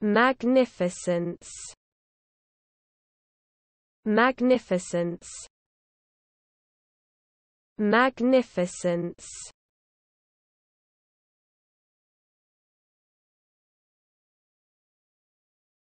Magnificence Magnificence Magnificence